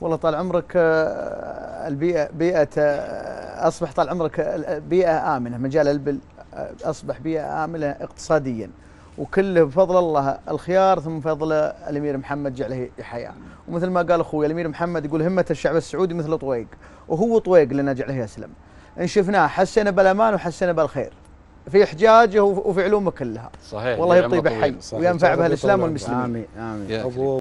والله طال عمرك آه، البيئة بيئة آه، أصبح طال عمرك آه، بيئة آمنة مجال البل أصبح بيئة آمنة اقتصاديا وكله بفضل الله الخيار ثم فضل الامير محمد جعله حياه، ومثل ما قال اخوي الامير محمد يقول همه الشعب السعودي مثل طويق، وهو طويق لنا جعله يسلم. ان شفناه حسينا بالامان وحسينا بالخير. في احجاجه وفي علومه كلها. صحيح والله يطيبه حي وينفع به الاسلام والمسلمين. امين امين